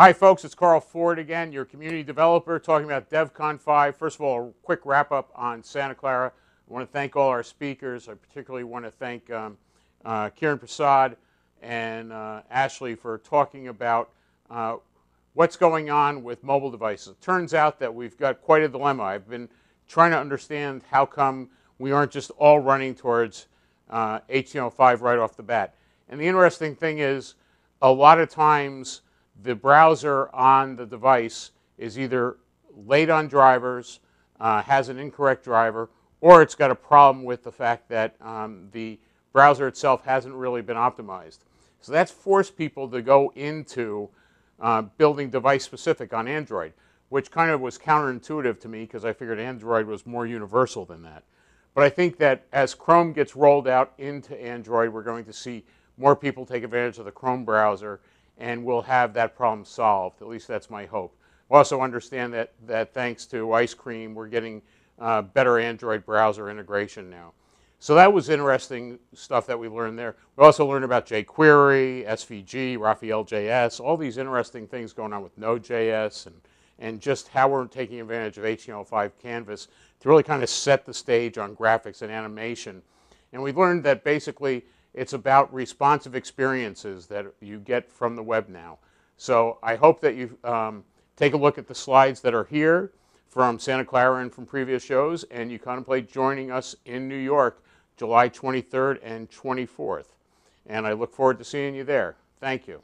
Hi, folks. It's Carl Ford again, your community developer, talking about DevCon 5. First of all, a quick wrap up on Santa Clara. I want to thank all our speakers. I particularly want to thank um, uh, Kieran Prasad and uh, Ashley for talking about uh, what's going on with mobile devices. It turns out that we've got quite a dilemma. I've been trying to understand how come we aren't just all running towards HTML5 uh, right off the bat. And the interesting thing is, a lot of times, the browser on the device is either late on drivers, uh, has an incorrect driver, or it's got a problem with the fact that um, the browser itself hasn't really been optimized. So that's forced people to go into uh, building device specific on Android, which kind of was counterintuitive to me because I figured Android was more universal than that. But I think that as Chrome gets rolled out into Android, we're going to see more people take advantage of the Chrome browser and we'll have that problem solved. At least that's my hope. We also understand that, that thanks to Ice Cream, we're getting uh, better Android browser integration now. So that was interesting stuff that we learned there. We also learned about jQuery, SVG, Raphael.js, all these interesting things going on with Node.js and, and just how we're taking advantage of HTML5 Canvas to really kind of set the stage on graphics and animation. And we learned that basically it's about responsive experiences that you get from the web now. So I hope that you um, take a look at the slides that are here from Santa Clara and from previous shows, and you contemplate joining us in New York July 23rd and 24th. And I look forward to seeing you there. Thank you.